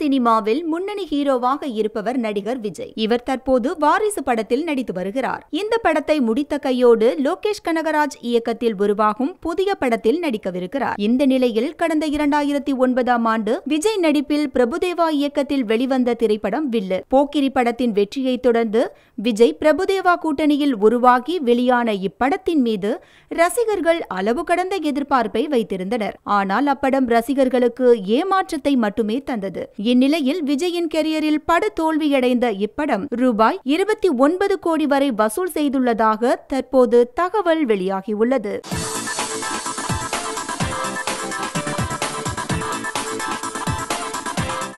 சினிமாவில் முன்னணி ஹீரோவாக இருப்பவர் நடிகர் விஜய் இவர் தற்போது வாரிசு படத்தில் நடித்து வருகிறார் இந்த படத்தை முடித்த கையோடு லோகேஷ் கனகராஜ் இயக்கத்தில் உருவாகும் புதிய படத்தில் நடிக்கவிருக்கிறார் இந்த நிலையில் கடந்த இரண்டாயிரத்தி ஒன்பதாம் ஆண்டு விஜய் நடிப்பில் பிரபுதேவா இயக்கத்தில் வெளிவந்த திரைப்படம் வில்லு போக்கிரி படத்தின் வெற்றியை தொடர்ந்து விஜய் பிரபுதேவா கூட்டணியில் உருவாகி வெளியான இப்படத்தின் மீது ரசிகர்கள் அளவு கடந்த எதிர்பார்ப்பை வைத்திருந்தனர் ஆனால் அப்படம் ரசிகர்களுக்கு ஏமாற்றத்தை மட்டுமே தந்தது இந்நிலையில் விஜயின் கெரியரில் பட தோல்வியடைந்த இப்படம் ரூபாய் இருபத்தி ஒன்பது கோடி வரை வசூல் செய்துள்ளதாக தற்போது தகவல் வெளியாகியுள்ளது